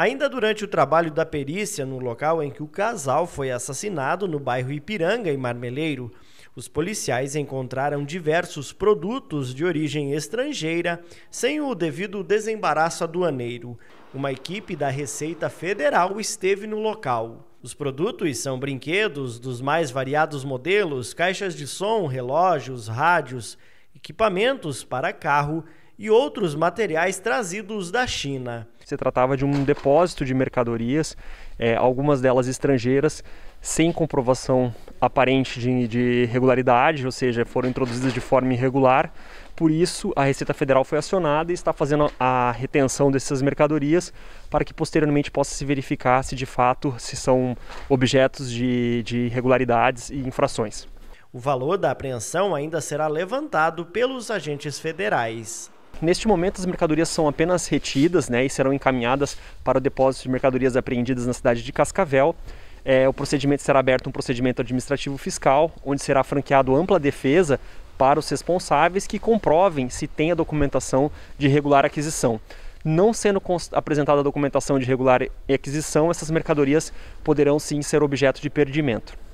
Ainda durante o trabalho da perícia no local em que o casal foi assassinado, no bairro Ipiranga, em Marmeleiro, os policiais encontraram diversos produtos de origem estrangeira sem o devido desembaraço aduaneiro. Uma equipe da Receita Federal esteve no local. Os produtos são brinquedos dos mais variados modelos, caixas de som, relógios, rádios, equipamentos para carro e outros materiais trazidos da China. Se tratava de um depósito de mercadorias, é, algumas delas estrangeiras, sem comprovação aparente de, de regularidade, ou seja, foram introduzidas de forma irregular. Por isso, a Receita Federal foi acionada e está fazendo a retenção dessas mercadorias para que posteriormente possa se verificar se de fato se são objetos de, de irregularidades e infrações. O valor da apreensão ainda será levantado pelos agentes federais. Neste momento, as mercadorias são apenas retidas né, e serão encaminhadas para o depósito de mercadorias apreendidas na cidade de Cascavel. É, o procedimento será aberto um procedimento administrativo fiscal, onde será franqueado ampla defesa para os responsáveis que comprovem se tem a documentação de regular aquisição. Não sendo apresentada a documentação de regular aquisição, essas mercadorias poderão sim ser objeto de perdimento.